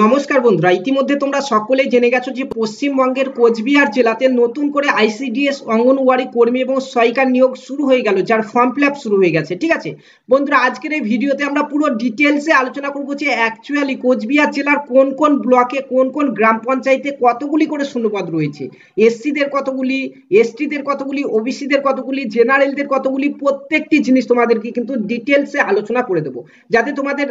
নমস্কার বন্ধুরা ইতিমধ্যে তোমরা সকলেই জেনে গেছো যে পশ্চিমবঙ্গের কোচবিহার জেলাতে নতুন করে আইসিডিএস অঙ্গনওয়াড়ি কর্মী এবং সহায়িকা নিয়োগ শুরু হয়ে গেল যার ফর্ম ফিল শুরু হয়ে গেছে ঠিক আছে বন্ধুরা আজকের এই ভিডিওতে আমরা পুরো ডিটেলসে আলোচনা করবো যে অ্যাকচুয়ালি কোচবিহার জেলার কোন কোন ব্লকে কোন কোন গ্রাম পঞ্চায়েতে কতগুলি করে শূন্যপদ রয়েছে এসসিদের কতগুলি এসটিদের কতগুলি ওবিসিদের কতগুলি জেনারেলদের কতগুলি প্রত্যেকটি জিনিস তোমাদেরকে কিন্তু ডিটেলসে আলোচনা করে দেবো যাতে তোমাদের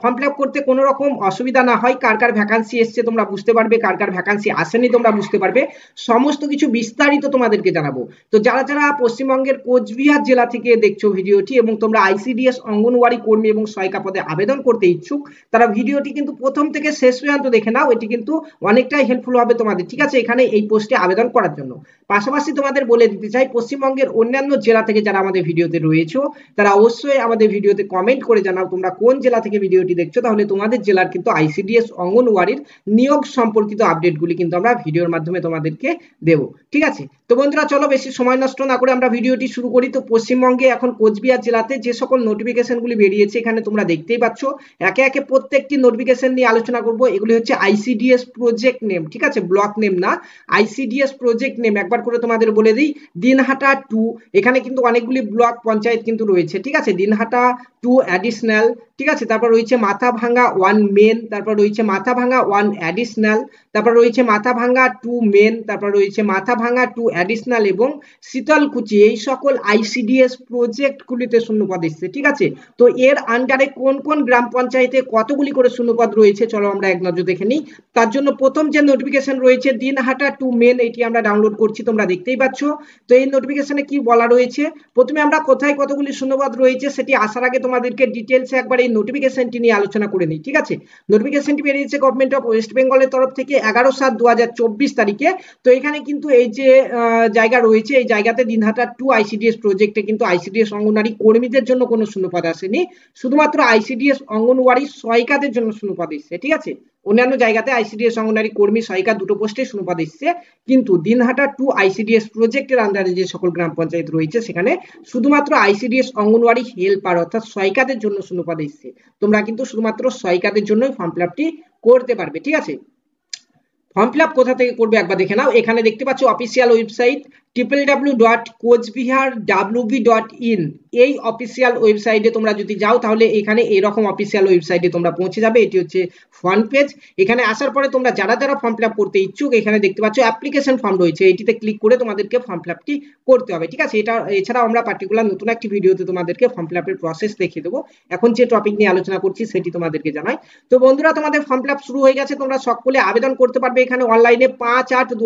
ফর্ম ফিল করতে কোনো রকম অসুবিধা না হয় হয় কার কার ভ্যাকান্সি এসছে তোমরা বুঝতে পারবে কার কার ভ্যাকান্সি আসেনি তোমরা বুঝতে পারবে সমস্ত কিছু বিস্তারিত তোমাদেরকে জানাবো তো যারা যারা পশ্চিমবঙ্গের কোচবিহার জেলা থেকে দেখছো ভিডিওটি এবং তোমরা আইসিডিএস অঙ্গনওয়াড়ি কর্মী এবং সয়কা পদে আবেদন করতে ইচ্ছুক তারা ভিডিওটি কিন্তু প্রথম থেকে শেষ পর্যন্ত দেখে নাও এটি কিন্তু অনেকটাই হেল্পফুল হবে তোমাদের ঠিক আছে এখানে এই পোস্টে আবেদন করার জন্য পাশাপাশি তোমাদের বলে দিতে চাই পশ্চিমবঙ্গের অন্যান্য জেলা থেকে যারা আমাদের ভিডিওতে রয়েছো তারা অবশ্যই আমাদের ভিডিওতে কমেন্ট করে জানাও তোমরা কোন জেলা থেকে ভিডিওটি দেখছো তাহলে তোমাদের জেলার কিন্তু আইসিডিএস এস অঙ্গনওয়াড়ির নিয়োগ সম্পর্কিত আপডেটগুলি কিন্তু আমরা ভিডিওর মাধ্যমে তোমাদেরকে দেব ঠিক আছে তো বন্ধুরা চলো বেশি সময় নষ্ট না করে আমরা ভিডিওটি শুরু করি তো পশ্চিমবঙ্গে এখন কোচবিহার জেলাতে যে সকল নোটিফিকেশনগুলি বেরিয়েছে এখানে তোমরা দেখতেই পাচ্ছ একে একে প্রত্যেকটি নোটিফিকেশন নিয়ে আলোচনা করব এগুলি হচ্ছে আইসিডিএস প্রজেক্ট নেম ঠিক আছে ব্লক নেম না আইসিডিএস প্রজেক্ট নেম একবার করে তোমাদের বলে দিই দিনহাটা টু এখানে কিন্তু অনেকগুলি ব্লক পঞ্চায়েত কিন্তু রয়েছে ঠিক আছে দিনহাটা টু অ্যাডিশনাল ঠিক আছে তারপর রয়েছে মাথা ভাঙ্গা ওয়ান মেন তারপর রয়েছে মাথা ভাঙ্গা ওয়ান অ্যাডিশনাল তারপর রয়েছে মাথা ভাঙা টু মেন তারপর রয়েছে মাথা ভাঙা টু অ্যাডিশনাল এবং শীতলকুচি এই সকল আইসিডিএস প্রজেক্টগুলিতে শূন্যপদ এসছে ঠিক আছে তো এর আন্ডারে কোন কোন গ্রাম পঞ্চায়েতে কতগুলি করে শূন্যপদ রয়েছে চলো আমরা এক নজর দেখে নিই তার জন্য প্রথম যে নোটিফিকেশন রয়েছে দিনহাটা টু মেন এটি আমরা ডাউনলোড করছি তোমরা দেখতেই পাচ্ছ তো এই নোটিফিকেশনে কি বলা রয়েছে প্রথমে আমরা কোথায় কতগুলি শূন্যপদ রয়েছে সেটি আসার আগে তোমাদেরকে ডিটেলসে একবার এই নোটিফিকেশনটি নিয়ে আলোচনা করে নিই ঠিক আছে নোটিফিকেশনটি বেরিয়েছে গভর্নমেন্ট অফ ওয়েস্ট বেঙ্গলের তরফ থেকে এগারো সাত দু তারিখে তো এখানে কিন্তু এই যে জায়গা রয়েছে এই জায়গাতে দিনহাটা টু আইসিডিএস প্রজেক্টে কিন্তু আইসিডিএস অঙ্গনওয়াড়ি কর্মীদের জন্য কোনো শূন্যপদ আসেনি শুধুমাত্র আইসিডিএস অঙ্গনওয়াড়ি সহায়িকাদের জন্য শূন্যপদ এসছে ঠিক আছে অন্যান্য জায়গাতে আইসিডিএস অঙ্গনারী কর্মী সহায়িকা দুটো পোস্টে শূন্যপদ এসছে কিন্তু দিনহাটা টু আইসিডিএস প্রজেক্টের আন্ডারে যে সকল গ্রাম পঞ্চায়েত রয়েছে সেখানে শুধুমাত্র আইসিডিএস অঙ্গনওয়াড়ি হেল্পার অর্থাৎ সহায়িকাদের জন্য শূন্যপদ এসছে তোমরা কিন্তু শুধুমাত্র সহায়িকাদের জন্যই ফর্ম ফিল করতে পারবে ঠিক আছে ফর্ম ফিল কোথা থেকে করবে একবার দেখে নাও এখানে দেখতে পাচ্ছ official website triple W dot Coochbehar B dot in এই অফিসিয়াল ওয়েবসাইটে তোমরা যদি যাও তাহলে এখানে এরকম অফিসিয়াল ওয়েবসাইটে তোমরা পৌঁছে যাবে এটি হচ্ছে ফ্রন্ট পেজ এখানে আসার পরে তোমরা যারা যারা ফর্ম ফিল করতে ইচ্ছুক এখানে দেখতে পাচ্ছ অ্যাপ্লিকেশন ফর্ম রয়েছে এটিতে ক্লিক করে তোমাদেরকে ফর্ম ফিল করতে হবে ঠিক আছে এটা এছাড়াও আমরা পার্টিকুলার নতুন একটি ভিডিওতে তোমাদেরকে ফর্ম ফিল প্রসেস দেখিয়ে দেবো এখন যে টপিক নিয়ে আলোচনা করছি সেটি তোমাদেরকে জানাই তো বন্ধুরা তোমাদের ফর্ম ফিল শুরু হয়ে গেছে তোমরা সকলে আবেদন করতে পারবে এখানে অনলাইনে পাঁচ আট দু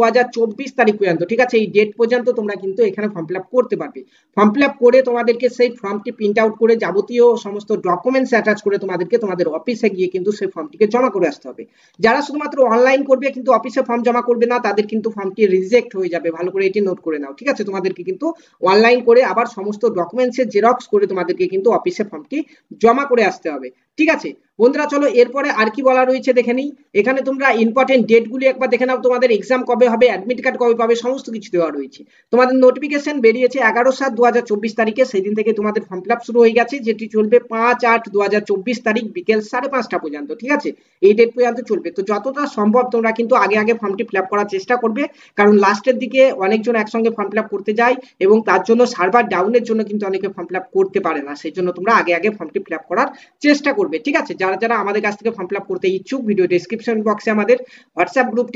তারিখ পর্যন্ত ঠিক আছে এই ডেট পর্যন্ত পর্যন্ত তোমরা কিন্তু এখানে ফর্ম ফিল করতে পারবে ফর্ম ফিল করে তোমাদেরকে সেই ফর্মটি প্রিন্ট আউট করে যাবতীয় সমস্ত ডকুমেন্টস অ্যাটাচ করে তোমাদেরকে তোমাদের অফিসে গিয়ে কিন্তু সেই ফর্মটিকে জমা করে আসতে হবে যারা শুধুমাত্র অনলাইন করবে কিন্তু অফিসে ফর্ম জমা করবে না তাদের কিন্তু ফর্মটি রিজেক্ট হয়ে যাবে ভালো করে এটি নোট করে নাও ঠিক আছে তোমাদেরকে কিন্তু অনলাইন করে আবার সমস্ত ডকুমেন্টসের জেরক্স করে তোমাদেরকে কিন্তু অফিসে ফর্মটি জমা করে আসতে হবে ঠিক আছে বন্ধুরা চলো এরপরে আর কি বলা রয়েছে দেখে নিই এখানে তোমরা ইম্পর্টেন্ট ডেটগুলি একবার দেখে নাও তোমাদের এক্সাম কবে হবে অ্যাডমিট কার্ড কবে পাবে সমস্ত কিছু দেওয়া রয়েছে তোমাদের নোটিফিকেশন বেরিয়েছে এগারো সাত দু তারিখে সেদিন থেকে তোমাদের ফর্ম ফিল শুরু হয়ে গেছে যেটি চলবে পাঁচ আট দু তারিখ বিকেল সাড়ে পাঁচটা পর্যন্ত ঠিক আছে এই ডেট পর্যন্ত চলবে তো যতটা সম্ভব তোমরা কিন্তু আগে আগে ফর্মটি ফিল করার চেষ্টা করবে কারণ লাস্টের দিকে অনেকজন একসঙ্গে ফর্ম ফিল করতে যায় এবং তার জন্য সার্ভার ডাউনের জন্য কিন্তু অনেকে ফর্ম ফিল করতে পারে না সেই জন্য তোমরা আগে আগে ফর্মটি ফিল করার চেষ্টা করবে করবে ঠিক আছে যারা যারা আমাদের কাছ থেকে ফর্ম ফিলাপ করতে ইচ্ছুক ভিডিও ডিসক্রিপশন বক্সে আমাদের হোয়াটসঅ্যাপ গ্রুপ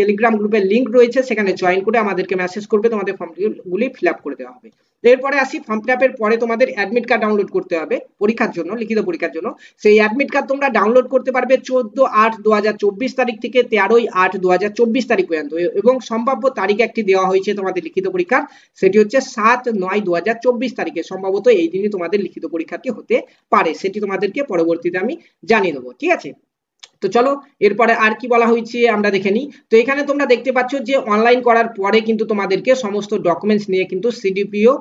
টেলিগ্রাম গ্রুপের লিঙ্ক রয়েছে সেখানে জয়েন করে আমাদেরকে মেসেজ করবে তোমাদের ফর্মগুলি ফিল করে দেওয়া হবে এরপরে আসি ফর্ম ফিল আপের পরে তোমাদের অ্যাডমিট কার্ড ডাউনলোড করতে হবে পরীক্ষার জন্য লিখিত পরীক্ষার জন্য সেই অ্যাডমিট কার্ড তোমরা ডাউনলোড করতে পারবে চোদ্দ আট দু হাজার চব্বিশ তারিখ থেকে তেরোই আট দু হাজার চব্বিশ তারিখ পর্যন্ত এবং সম্ভাব্য তারিখ একটি দেওয়া হয়েছে তোমাদের লিখিত পরীক্ষার সেটি হচ্ছে সাত নয় দু হাজার চব্বিশ তারিখে সম্ভবত এই দিনই তোমাদের লিখিত পরীক্ষাটি হতে পারে সেটি তোমাদেরকে পরবর্তী পরবর্তীতে আমি জানিয়ে দেবো ঠিক আছে তো চলো এরপরে আর কি বলা হয়েছে আমরা দেখে নিই তো এখানে তোমরা দেখতে পাচ্ছ যে অনলাইন করার পরে কিন্তু তোমাদেরকে সমস্ত ডকুমেন্টস নিয়ে কিন্তু CDPO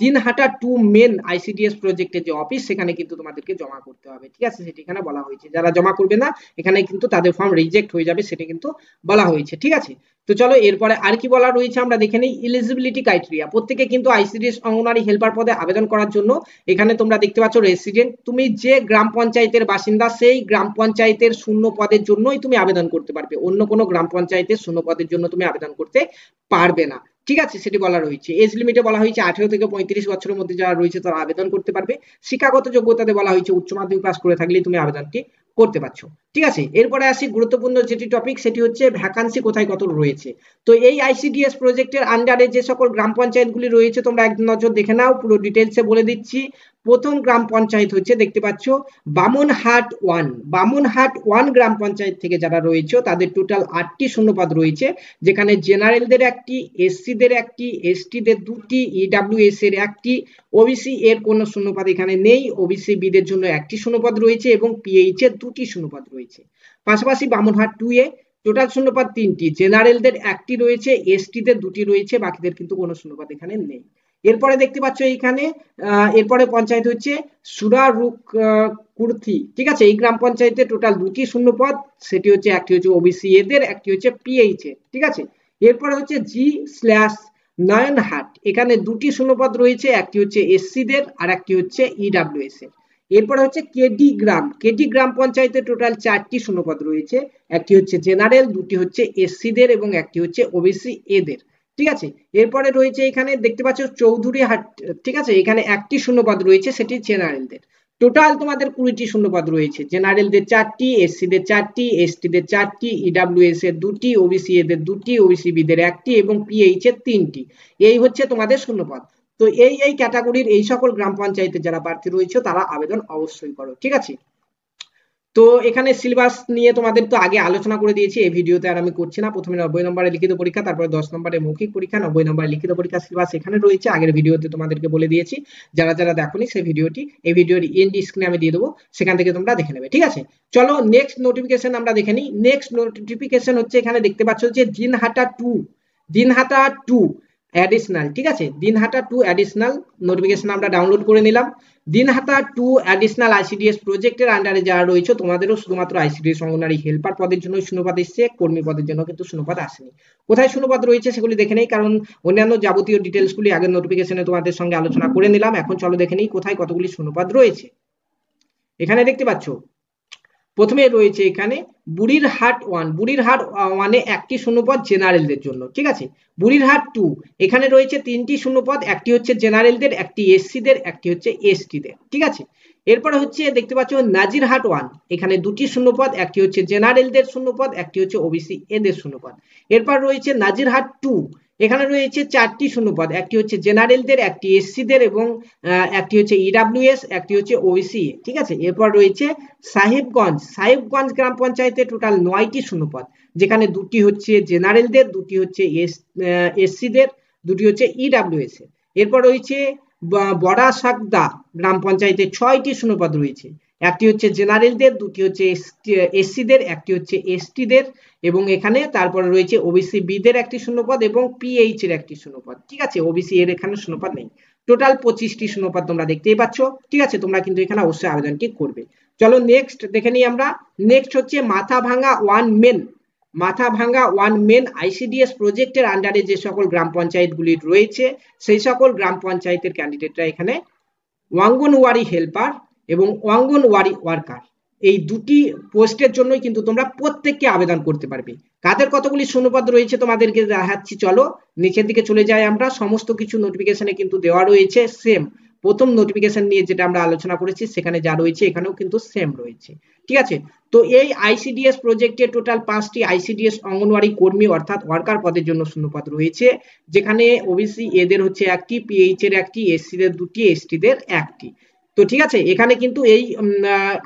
Dinhata two main ICDS প্রজেক্টের যে অফিস সেখানে কিন্তু তোমাদেরকে জমা করতে হবে ঠিক আছে সেটি এখানে বলা হয়েছে যারা জমা করবে না এখানে কিন্তু তাদের ফর্ম রিজেক্ট হয়ে যাবে সেটা কিন্তু বলা হয়েছে ঠিক আছে তো চলো এরপরে আর কি বলা রয়েছে আমরা দেখে নিই ইলিজিবিলিটি ক্রাইটেরিয়া প্রত্যেকে কিন্তু আইসিডিএস অঙ্গনারি হেল্পার পদে আবেদন করার জন্য এখানে তোমরা দেখতে পাচ্ছ রেসিডেন্ট তুমি যে গ্রাম পঞ্চায়েতের বাসিন্দা সেই গ্রাম পঞ্চায়েতের শূন্য পদের জন্যই তুমি আবেদন করতে পারবে অন্য কোনো গ্রাম পঞ্চায়েতের শূন্য পদের জন্য তুমি আবেদন করতে পারবে না ঠিক আছে সেটি বলা রয়েছে এজ লিমিটে বলা হয়েছে আঠেরো থেকে পঁয়ত্রিশ বছরের মধ্যে যারা রয়েছে তারা আবেদন করতে পারবে শিক্ষাগত যোগ্যতাতে বলা হয়েছে উচ্চ মাধ্যমিক পাস করে থাকলে তুমি আবেদনটি করতে পারছো ঠিক আছে এরপরে আসি গুরুত্বপূর্ণ যেটি টপিক সেটি হচ্ছে ভ্যাকান্সি কোথায় কত রয়েছে তো এই আইসিডিএস প্রজেক্টের আন্ডারে যে সকল গ্রাম পঞ্চায়েতগুলি রয়েছে তোমরা এক নজর দেখে নাও পুরো ডিটেলসে বলে দিচ্ছি প্রথম গ্রাম পঞ্চায়েত হচ্ছে দেখতে পাচ্ছ বামনহাট ওয়ান বামনহাট ওয়ান গ্রাম পঞ্চায়েত থেকে যারা রয়েছে তাদের টোটাল আটটি শূন্যপদ রয়েছে যেখানে জেনারেলদের একটি এসসিদের একটি এসটিদের দুটি ইডাব্লিউএস এর একটি ওবিসি এর কোন শূন্যপদ এখানে নেই ওবিসি বিদের জন্য একটি শূন্যপদ রয়েছে এবং পিএইচ এর দুটি শূন্যপদ রয়েছে পাশাপাশি বামনহাট টু এ টোটাল শূন্যপদ তিনটি জেনারেলদের একটি রয়েছে এসটিদের দুটি রয়েছে বাকিদের কিন্তু কোনো শূন্যপদ এখানে নেই এরপরে দেখতে পাচ্ছ এইখানে এরপরে পঞ্চায়েত হচ্ছে সুরারুক কুর্থি ঠিক আছে এই গ্রাম পঞ্চায়েতে টোটাল দুটি শূন্য পদ সেটি হচ্ছে একটি হচ্ছে ওবিসি এদের একটি হচ্ছে পিএইচ এর ঠিক আছে এরপরে হচ্ছে জি স্ল্যাশ নয়নহাট এখানে দুটি শূন্যপদ রয়েছে একটি হচ্ছে এসসিদের আর একটি হচ্ছে এস e এর এরপরে হচ্ছে কেডি গ্রাম কেডি গ্রাম পঞ্চায়েতে টোটাল চারটি শূন্যপদ রয়েছে একটি হচ্ছে জেনারেল দুটি হচ্ছে এসসিদের এবং একটি হচ্ছে ওবিসি এদের ঠিক আছে এরপরে রয়েছে এখানে দেখতে পাচ্ছ চৌধুরী হাট ঠিক আছে এখানে একটি শূন্যপদ রয়েছে সেটি জেনারেলদের টোটাল তোমাদের কুড়িটি শূন্যপদ রয়েছে জেনারেলদের চারটি এসসিদের চারটি এসটিদের চারটি ইডাব্লিউএস এর দুটি ওবিসি এদের দুটি ওবিসিবিদের একটি এবং পিএইচ এর তিনটি এই হচ্ছে তোমাদের শূন্যপদ তো এই এই ক্যাটাগরির এই সকল গ্রাম পঞ্চায়েতে যারা প্রার্থী রয়েছে তারা আবেদন অবশ্যই করো ঠিক আছে তো এখানে সিলেবাস নিয়ে তোমাদের তো আগে আলোচনা করে দিয়েছি এই ভিডিওতে আর আমি করছি না প্রথমে নব্বই নম্বরে লিখিত পরীক্ষা তারপরে দশ নম্বরে মৌখিক পরীক্ষা নব্বই নম্বরে লিখিত পরীক্ষা সিলেবাস এখানে রয়েছে আগের ভিডিওতে তোমাদেরকে বলে দিয়েছি যারা যারা দেখো সেই ভিডিওটি এই ভিডিওর ইন স্ক্রিনে আমি দিয়ে দেবো সেখান থেকে তোমরা দেখে নেবে ঠিক আছে চলো নেক্সট নোটিফিকেশন আমরা দেখে নিই নেক্সট নোটিফিকেশন হচ্ছে এখানে দেখতে পাচ্ছ যে Dinhata two Dinhata two additional ঠিক আছে দিনহাটা টু অ্যাডিশনাল নোটিফিকেশন আমরা ডাউনলোড করে নিলাম দিনহাতা টু অ্যাডিশনাল আইসিডিএস প্রজেক্টের আন্ডারে যারা রয়েছে তোমাদেরও শুধুমাত্র আইসিডিএস অঙ্গনারী হেল্পার পদের জন্য শূন্যপাত এসছে কর্মী পদের জন্য কিন্তু শূন্যপাত আসেনি কোথায় শূন্যপাত রয়েছে সেগুলি দেখে নেই কারণ অন্যান্য যাবতীয় ডিটেলসগুলি আগের নোটিফিকেশনে তোমাদের সঙ্গে আলোচনা করে নিলাম এখন চলো দেখে নেই কোথায় কতগুলি শূন্যপাত রয়েছে এখানে দেখতে পাচ্ছ প্রথমে রয়েছে এখানে বুড়ির হাট ওয়ান বুড়ির হাট ওয়ানে একটি শূন্যপদ জেনারেলদের জন্য ঠিক আছে বুড়ির হাট টু এখানে রয়েছে তিনটি শূন্যপদ একটি হচ্ছে জেনারেলদের একটি এসসিদের একটি হচ্ছে এসটিদের ঠিক আছে এরপরে হচ্ছে দেখতে পাচ্ছ নাজির হাট ওয়ান এখানে দুটি শূন্যপদ একটি হচ্ছে জেনারেলদের শূন্যপদ একটি হচ্ছে ওবিসি এদের শূন্যপদ এরপর রয়েছে নাজির হাট টু এখানে রয়েছে চারটি শূন্যপদ একটি হচ্ছে জেনারেলদের একটি এসসিদের এবং একটি হচ্ছে ইডাব্লিউএস e একটি হচ্ছে ওইসি e e, ঠিক আছে এরপর রয়েছে সাহেবগঞ্জ সাহেবগঞ্জ গ্রাম পঞ্চায়েতে টোটাল নয়টি শূন্যপদ যেখানে দুটি হচ্ছে জেনারেলদের দুটি হচ্ছে এসসিদের দুটি হচ্ছে ইডাব্লিউএস এরপর রয়েছে বড়া সাকদা গ্রাম পঞ্চায়েতে ছয়টি শূন্যপদ রয়েছে একটি হচ্ছে জেনারেলদের দুটি হচ্ছে এসসিদের একটি হচ্ছে এসটিদের এবং এখানে তারপরে রয়েছে ওবিসি বিদের একটি শূন্যপদ এবং পিএইচ এর একটি শূন্যপদ ঠিক আছে ওবিসি এর এখানে শূন্যপদ নেই টোটাল পঁচিশটি শূন্যপদ তোমরা দেখতেই পাচ্ছ ঠিক আছে তোমরা কিন্তু এখানে অবশ্যই আবেদনটি করবে চলো নেক্সট দেখে নিই আমরা নেক্সট হচ্ছে মাথা ভাঙা ওয়ান মেন মাথা ভাঙ্গা ওয়ান মেন আইসিডিএস প্রজেক্টের আন্ডারে যে সকল গ্রাম পঞ্চায়েতগুলি রয়েছে সেই সকল গ্রাম পঞ্চায়েতের ক্যান্ডিডেটরা এখানে ওয়াঙ্গনওয়ারি হেল্পার এবং অঙ্গনওয়াড়ি ওয়ার্কার এই দুটি পোস্টের জন্যই কিন্তু তোমরা প্রত্যেককে আবেদন করতে পারবে কাদের কতগুলি শূন্যপদ রয়েছে তোমাদেরকে দেখাচ্ছি চলো নিচের দিকে চলে যাই আমরা সমস্ত কিছু নোটিফিকেশনে কিন্তু দেওয়া রয়েছে সেম প্রথম নোটিফিকেশন নিয়ে যেটা আমরা আলোচনা করেছি সেখানে যা রয়েছে এখানেও কিন্তু সেম রয়েছে ঠিক আছে তো এই আইসিডিএস প্রজেক্টে টোটাল পাঁচটি আইসিডিএস অঙ্গনওয়াড়ি কর্মী অর্থাৎ ওয়ার্কার পদের জন্য শূন্যপদ রয়েছে যেখানে ওবিসি এদের হচ্ছে একটি পিএইচ এর একটি এসসি দের দুটি এসটি দের একটি তো ঠিক আছে এখানে কিন্তু এই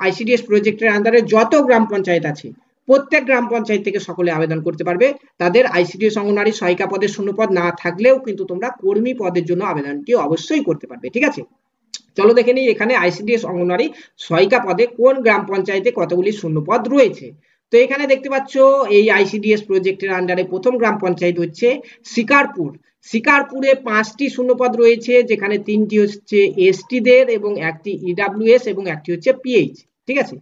আইসিডিএস প্রজেক্টের আন্ডারে যত গ্রাম পঞ্চায়েত আছে প্রত্যেক গ্রাম পঞ্চায়েত থেকে সকলে আবেদন করতে পারবে তাদের আইসিডিএস অঙ্গনারী সহায়িকা পদের পদ না থাকলেও কিন্তু তোমরা কর্মী পদের জন্য আবেদনটি অবশ্যই করতে পারবে ঠিক আছে চলো দেখে নিই এখানে আইসিডিএস অঙ্গনারী সহায়িকা পদে কোন গ্রাম পঞ্চায়েতে কতগুলি শূন্যপদ রয়েছে তো এখানে দেখতে পাচ্ছ এই আইসিডিএস প্রজেক্টের আন্ডারে প্রথম গ্রাম পঞ্চায়েত হচ্ছে শিকারপুর শিকারপুরে পাঁচটি শূন্যপদ রয়েছে যেখানে তিনটি হচ্ছে এসটিদের এবং একটি ইডাব্লিউএস e এবং একটি হচ্ছে পিএইচ ঠিক আছে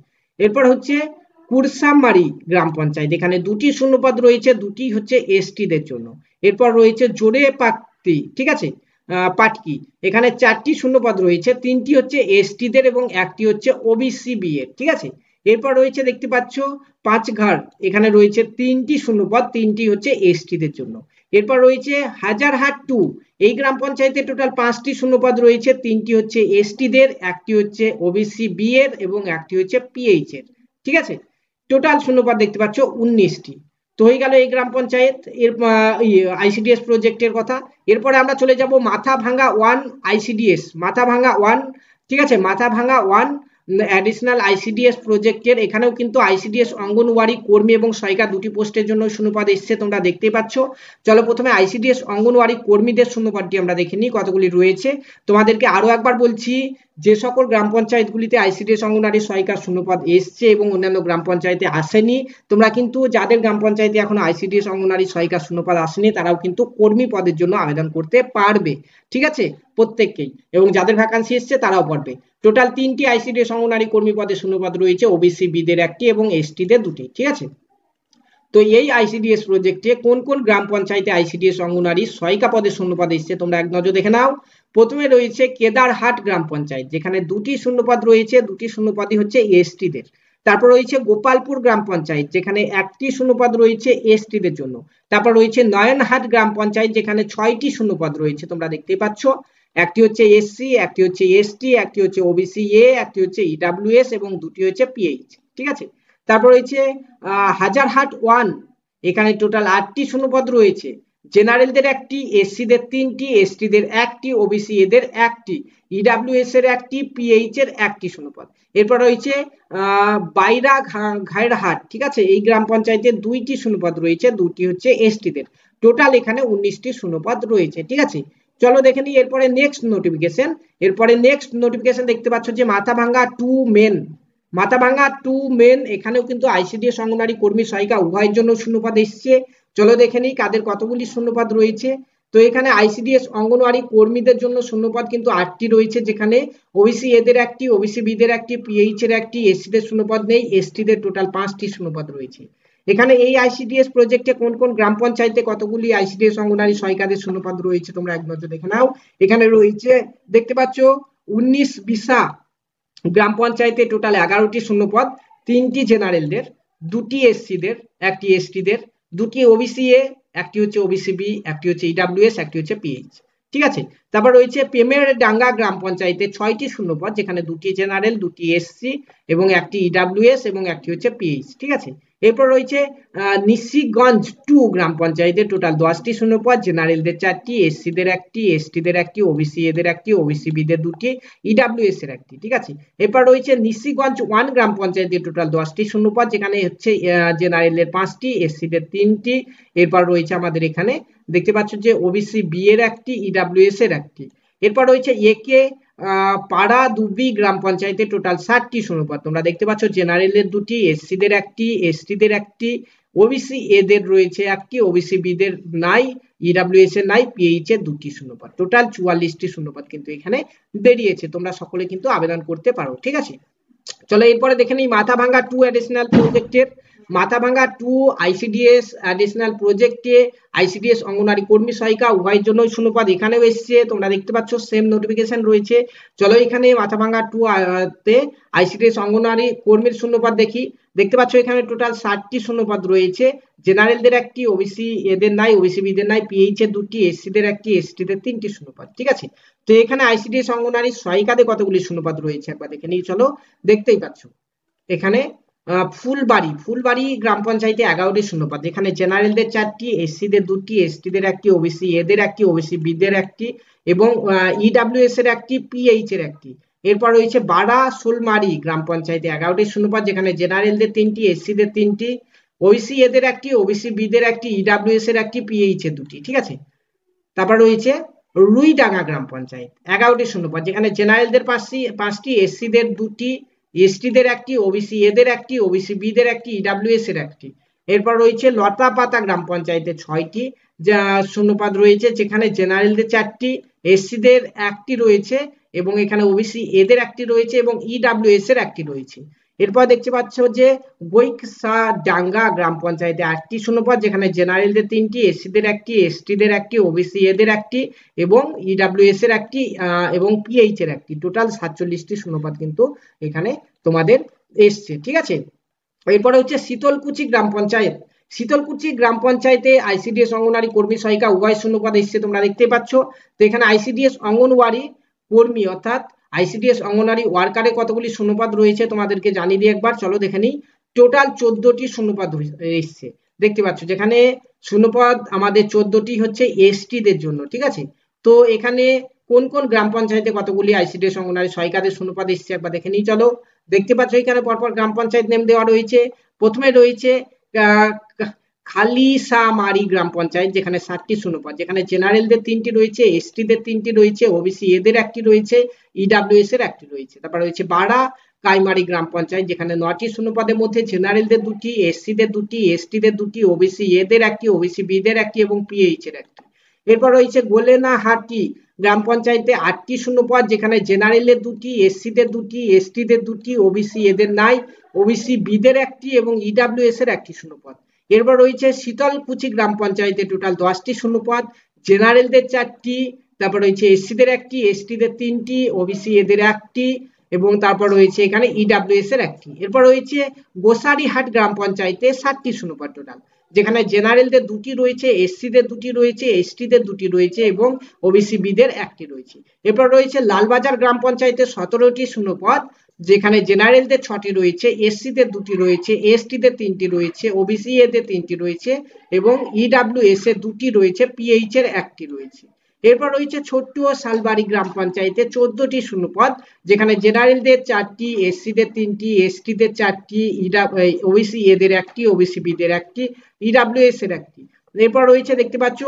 এরপর হচ্ছে কুরসামারি গ্রাম পঞ্চায়েত এখানে দুটি শূন্যপদ রয়েছে দুটি হচ্ছে এসটিদের জন্য এরপর রয়েছে জোরে পাত্তি ঠিক আছে পাটকি এখানে চারটি শূন্যপদ রয়েছে তিনটি হচ্ছে এসটিদের এবং একটি হচ্ছে ওবিসি বিএর ঠিক আছে এরপর রয়েছে দেখতে পাচ্ছ পাঁচঘাট এখানে রয়েছে তিনটি শূন্যপদ তিনটি হচ্ছে এসটিদের জন্য এরপর রয়েছে হাজারহাট টু এই গ্রাম পঞ্চায়েতে টোটাল পাঁচটি শূন্যপদ রয়েছে তিনটি হচ্ছে এসটিদের একটি হচ্ছে ওবিসি বি এর এবং একটি হচ্ছে পিএইচ এর ঠিক আছে টোটাল শূন্যপদ দেখতে পাচ্ছ উনিশটি তো হয়ে গেল এই গ্রাম পঞ্চায়েত এর আইসিডিএস প্রজেক্টের কথা এরপরে আমরা চলে যাব মাথা ভাঙ্গা ওয়ান আইসিডিএস মাথা ভাঙ্গা ওয়ান ঠিক আছে মাথা ভাঙ্গা ওয়ান অ্যাডিশনাল আইসিডিএস প্রজেক্টের এখানেও কিন্তু আইসিডিএস অঙ্গনওয়াড়ি কর্মী এবং সহায়িকা দুটি পোস্টের জন্য শূন্যপদ এসছে তোমরা দেখতে পাচ্ছ চলো প্রথমে আইসিডিএস অঙ্গনওয়াড়ি কর্মীদের শূন্যপদটি আমরা দেখে নিই কতগুলি রয়েছে তোমাদেরকে আরও একবার বলছি যে সকল গ্রাম পঞ্চায়েতগুলিতে আইসিডিএস অঙ্গনওয়াড়ি সহায়িকার শূন্যপদ এসছে এবং অন্যান্য গ্রাম পঞ্চায়েতে আসেনি তোমরা কিন্তু যাদের গ্রাম পঞ্চায়েতে এখনো আইসিডিএস অঙ্গনওয়াড়ি সহায়িকার শূন্যপদ আসেনি তারাও কিন্তু কর্মী পদের জন্য আবেদন করতে পারবে ঠিক আছে প্রত্যেককেই এবং যাদের ভ্যাকান্সি এসছে তারাও পড়বে টোটাল তিনটি আইসিডি সমনারী কর্মী পদে শূন্যপদ রয়েছে ওবিসি বিদের একটি এবং এসটিদের দুটি ঠিক আছে তো এই আইসিডিএস প্রজেক্টে কোন কোন গ্রাম পঞ্চায়েতে আইসিডিএস অঙ্গনারী সহায়িকা পদে শূন্যপদ এসছে তোমরা এক নজর দেখে নাও প্রথমে রয়েছে কেদারহাট গ্রাম পঞ্চায়েত যেখানে দুটি শূন্যপদ রয়েছে দুটি শূন্যপদই হচ্ছে এসটিদের তারপর রয়েছে গোপালপুর গ্রাম পঞ্চায়েত যেখানে একটি শূন্যপদ রয়েছে এসটিদের জন্য তারপর রয়েছে নয়নহাট গ্রাম পঞ্চায়েত যেখানে ছয়টি শূন্যপদ রয়েছে তোমরা দেখতে পাচ্ছ একটি হচ্ছে এসসি একটি হচ্ছে এসটি একটি হচ্ছে ওবিসি এ একটি হচ্ছে ইডাব্লিউএস e এবং দুটি হচ্ছে পিএইচ ঠিক আছে তারপর রয়েছে হাট ওয়ান এখানে টোটাল আটটি শূন্যপদ রয়েছে জেনারেলদের একটি এসসিদের তিনটি এসটিদের একটি ওবিসি এদের একটি ইডাব্লিউএস e এর একটি পিএইচ এর একটি শূন্যপদ এরপর রয়েছে বাইরা ঘাইরহাট ঠিক আছে এই গ্রাম পঞ্চায়েতে দুইটি শূন্যপদ রয়েছে দুটি হচ্ছে এসটিদের টোটাল এখানে উনিশটি শূন্যপদ রয়েছে ঠিক আছে চলো দেখে নিই এরপরে নেক্সট নোটিফিকেশন এরপরে নেক্সট নোটিফিকেশন দেখতে পাচ্ছ যে মাথা ভাঙ্গা টু মেন মাথা ভাঙ্গা টু মেন এখানেও কিন্তু আইসিডিএস অঙ্গনারী কর্মী সহায়িকা উভয়ের জন্য শূন্যপদ এসছে চলো দেখে নিই কাদের কতগুলি শূন্যপদ রয়েছে তো এখানে আইসিডিএস অঙ্গনওয়াড়ি কর্মীদের জন্য শূন্যপদ কিন্তু আটটি রয়েছে যেখানে ওবিসি এদের একটি ওবিসি বিদের একটি পিএইচ এর একটি এসসিদের শূন্যপদ নেই এসটিদের টোটাল পাঁচটি শূন্যপদ রয়েছে এখানে এই আইসিডিএস প্রজেক্টে কোন কোন গ্রাম পঞ্চায়েতে কতগুলি আইসিডিএস অঙ্গনারী সহায়িকাদের শূন্যপদ রয়েছে তোমরা এক নজর দেখে নাও এখানে রয়েছে দেখতে পাচ্ছ উনিশ বিশা গ্রাম পঞ্চায়েতে টোটাল এগারোটি শূন্যপদ তিনটি জেনারেলদের দুটি এসসিদের একটি এসটিদের দুটি ওবিসি এ একটি হচ্ছে ওবিসি বি একটি হচ্ছে ইডাব্লিউএস e একটি হচ্ছে পিএইচ ঠিক আছে তারপর রয়েছে পেমের ডাঙ্গা গ্রাম পঞ্চায়েতে ছয়টি শূন্যপদ যেখানে দুটি জেনারেল দুটি এসসি এবং একটি ইডাব্লিউএস e এবং একটি হচ্ছে পিএইচ ঠিক আছে এরপর রয়েছে নিশিগঞ্জ টু গ্রাম পঞ্চায়েতে টোটাল দশটি শূন্যপদ জেনারেলদের চারটি এসসিদের একটি এসটিদের একটি ওবিসি এদের একটি ওবিসি বিদের দুটি এস এর একটি ঠিক আছে এরপর রয়েছে নিশিগঞ্জ ওয়ান গ্রাম পঞ্চায়েতে টোটাল দশটি শূন্যপদ যেখানে হচ্ছে জেনারেলের পাঁচটি এসসিদের তিনটি এরপর রয়েছে আমাদের এখানে দেখতে পাচ্ছ যে ওবিসি বি এর একটি এস এর একটি এরপর রয়েছে এ কে পাড়া দুবি গ্রাম পঞ্চায়েতে টোটাল ষাটটি শূন্যপদ তোমরা দেখতে পাচ্ছ জেনারেলের দুটি এসসিদের একটি এসটিদের একটি ওবিসি এদের রয়েছে একটি ওবিসি বিদের নাই ইডাব্লিউএস e এর নাই পিএইচ এর দুটি শূন্যপাত টোটাল চুয়াল্লিশটি শূন্যপাত কিন্তু এখানে বেরিয়েছে তোমরা সকলে কিন্তু আবেদন করতে পারো ঠিক আছে চলো এরপরে দেখে নিই মাথা ভাঙ্গা টু অ্যাডিশনাল প্রজেক্টের মাথাভাঙ্গা টু আইসিডিএস অ্যাডিশনাল প্রজেক্টে আইসিডিএস অঙ্গনারী কর্মী সহায়িকা উভয়ের জন্য শূন্যপাদ এখানেও এসছে তোমরা দেখতে পাচ্ছ সেম নোটিফিকেশন রয়েছে চলো এখানে মাথাভাঙ্গা টু তে আইসিডিএস অঙ্গনারী কর্মীর শূন্যপাত দেখি দেখতে পাচ্ছ এখানে টোটাল ষাটটি শূন্যপাদ রয়েছে জেনারেলদের একটি ওবিসি এদের নাই ওবিসি বিদের নাই পিএইচ এর দুটি এসসিদের একটি এসটিদের তিনটি শূন্যপাদ ঠিক আছে তো এখানে আইসিডিএস অঙ্গনারী সহায়িকাদের কতগুলি শূন্যপাত রয়েছে একবার দেখে নিয়ে চলো দেখতেই পাচ্ছ এখানে ফুলবাড়ি ফুলবাড়ি গ্রাম পঞ্চায়েতে এগারোটি শূন্যপদ এখানে জেনারেলদের চারটি এসসিদের দুটি এসটিদের একটি ওবিসি এদের একটি ওবিসি বিদের একটি এবং ইডাব্লিউএস e এর একটি পিএইচ এর একটি এরপর রয়েছে বাড়া সোলমারি গ্রাম পঞ্চায়েতে এগারোটি শূন্যপদ যেখানে জেনারেলদের তিনটি এসসিদের তিনটি ওবিসি এদের একটি ওবিসি বিদের একটি ইডাব্লিউএস e এর একটি পিএইচ এর দুটি ঠিক আছে তারপর রয়েছে রুইডাঙ্গা গ্রাম পঞ্চায়েত এগারোটি শূন্যপদ যেখানে জেনারেলদের পাঁচটি পাঁচটি এসসিদের দুটি এসটিদের একটি ওবিসি এদের একটি ওবিসি বিদের একটি ইডাব্লিউএস e এর একটি এরপর রয়েছে লতাপাতা গ্রাম পঞ্চায়েতে ছয়টি যা শূন্যপাদ রয়েছে যেখানে জেনারেলদের চারটি এসসিদের একটি রয়েছে এবং এখানে ওবিসি এদের একটি রয়েছে এবং ইডাব্লিউএস e এর একটি রয়েছে এরপর দেখতে পাচ্ছ যে বৈকসা ডাঙ্গা গ্রাম পঞ্চায়েতে আটটি শূন্যপদ যেখানে জেনারেলদের তিনটি এসসিদের একটি এসটিদের একটি ওবিসি এদের একটি এবং ইডাব্লিউএস এর একটি এবং পিএইচ এর একটি টোটাল সাতচল্লিশটি শূন্যপদ কিন্তু এখানে তোমাদের এসছে ঠিক আছে এরপরে হচ্ছে শীতলকুচি গ্রাম পঞ্চায়েত শীতলকুচি গ্রাম পঞ্চায়েতে আইসিডিএস অঙ্গনওয়াড়ি কর্মী সহায়িকা উভয় শূন্যপদ এসছে তোমরা দেখতে পাচ্ছ তো এখানে আইসিডিএস অঙ্গনওয়াড়ি কর্মী অর্থাৎ আইসিডিএস অঙ্গনারী ওয়ার্কারে কতগুলি শূন্যপাত রয়েছে তোমাদেরকে জানিয়ে দিই একবার চলো দেখে নিই টোটাল চোদ্দটি শূন্যপাত এসছে দেখতে পাচ্ছ যেখানে শূন্যপদ আমাদের চোদ্দটি হচ্ছে এসটিদের জন্য ঠিক আছে তো এখানে কোন কোন গ্রাম পঞ্চায়েতে কতগুলি আইসিডিএস অঙ্গনারী সহায়িকাদের শূন্যপাদ এসছে একবার দেখে নিই চলো দেখতে পাচ্ছ এখানে পরপর গ্রাম পঞ্চায়েত নেম দেওয়া রয়েছে প্রথমে রয়েছে খালিসামারি গ্রাম পঞ্চায়েত যেখানে সাতটি শূন্যপদ যেখানে জেনারেলদের তিনটি রয়েছে এসটিদের তিনটি রয়েছে ওবিসি এদের একটি রয়েছে ইডাব্লিউএস এর একটি রয়েছে তারপর রয়েছে বাড়া কাইমারি গ্রাম পঞ্চায়েত যেখানে শূন্য শূন্যপদের মধ্যে জেনারেলদের দুটি এসসিদের দুটি এসটিদের দুটি ওবিসি এদের একটি ওবিসি বিদের একটি এবং পিএইচ এর একটি এরপর রয়েছে গোলেনাহাটি গ্রাম পঞ্চায়েতে আটটি শূন্যপদ যেখানে জেনারেলের দুটি এসসিদের দুটি এসটিদের দুটি ওবিসি এদের নাই ওবিসি বিদের একটি এবং ইডাব্লিউএস এর একটি শূন্যপদ এরপর রয়েছে শীতলকুচি গ্রাম পঞ্চায়েতে টোটাল দশটি শূন্যপদ জেনারেলদের চারটি তারপর রয়েছে এসসিদের একটি এসটিদের তিনটি ওবিসি এদের একটি এবং তারপর রয়েছে এখানে ইডাব্লিউএস e এর একটি এরপর রয়েছে গোসারিহাট গ্রাম পঞ্চায়েতে সাতটি শূন্যপদ টোটাল যেখানে জেনারেলদের দুটি রয়েছে এসসিদের দুটি রয়েছে এসটিদের দুটি রয়েছে এবং ওবিসি বিদের একটি রয়েছে এরপর রয়েছে লালবাজার গ্রাম পঞ্চায়েতে সতেরোটি শূন্যপদ যেখানে জেনারেলদের ছটি রয়েছে এসসিদের দুটি রয়েছে এসটিদের তিনটি রয়েছে ওবিসি এদের তিনটি রয়েছে এবং ইডাব্লিউ এস এ দুটি রয়েছে পিএইচ এর একটি রয়েছে এরপর রয়েছে ছোট্ট ও শালবাড়ি গ্রাম পঞ্চায়েতে চোদ্দটি শূন্যপদ যেখানে জেনারেলদের চারটি এসসিদের তিনটি এসটিদের চারটি ইডা ওবিসি এদের একটি ওবিসি বিদের একটি ইডাব্লিউ এস এর একটি এরপর রয়েছে দেখতে পাচ্ছ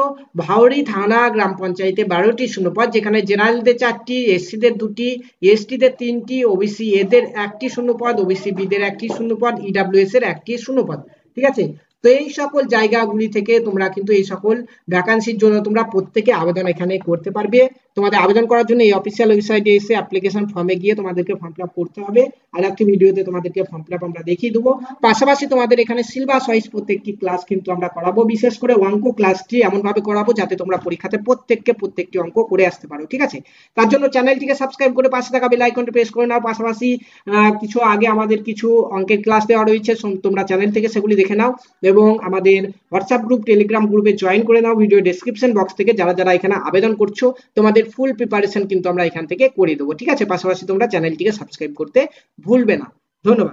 ভাওরি থানা গ্রাম পঞ্চায়েতে বারোটি শূন্যপদ যেখানে জেনারেলদের চারটি এসসিদের দুটি এসটিদের তিনটি ওবিসি এদের একটি শূন্যপদ ওবিসি বিদের একটি শূন্যপদ ইডাব্লিউএস e এর একটি শূন্যপদ ঠিক আছে তো এই সকল জায়গাগুলি থেকে তোমরা কিন্তু এই সকল ভ্যাকান্সির জন্য তোমরা প্রত্যেকে আবেদন এখানে করতে পারবে তোমাদের আবেদন করার জন্য এই অফিসিয়াল ওয়েবসাইটে এসে অ্যাপ্লিকেশন ফর্মে গিয়ে তোমাদেরকে ফর্ম ফিল করতে হবে আর একটি ভিডিওতে তোমাদেরকে ফর্ম ফিল আমরা দেখিয়ে দেবো পাশাপাশি তোমাদের এখানে সিলেবাস ওয়াইজ প্রত্যেকটি ক্লাস কিন্তু আমরা করাবো বিশেষ করে অঙ্ক ক্লাসটি এমনভাবে করাবো যাতে তোমরা পরীক্ষাতে প্রত্যেককে প্রত্যেকটি অঙ্ক করে আসতে পারো ঠিক আছে তার জন্য চ্যানেলটিকে সাবস্ক্রাইব করে পাশে থাকা বেল আইকনটি প্রেস করে নাও পাশাপাশি কিছু আগে আমাদের কিছু অঙ্কের ক্লাস দেওয়া রয়েছে তোমরা চ্যানেল থেকে সেগুলি দেখে নাও এবং আমাদের হোয়াটসঅ্যাপ গ্রুপ টেলিগ্রাম গ্রুপে জয়েন করে নাও ভিডিও ডেসক্রিপশন বক্স থেকে যারা যারা এখানে আবেদন করছো তোমাদের ফুল প্রিপারেশন কিন্তু আমরা এখান থেকে করে দেবো ঠিক আছে পাশাপাশি তোমরা চ্যানেলটিকে সাবস্ক্রাইব করতে ভুলবে না ধন্যবাদ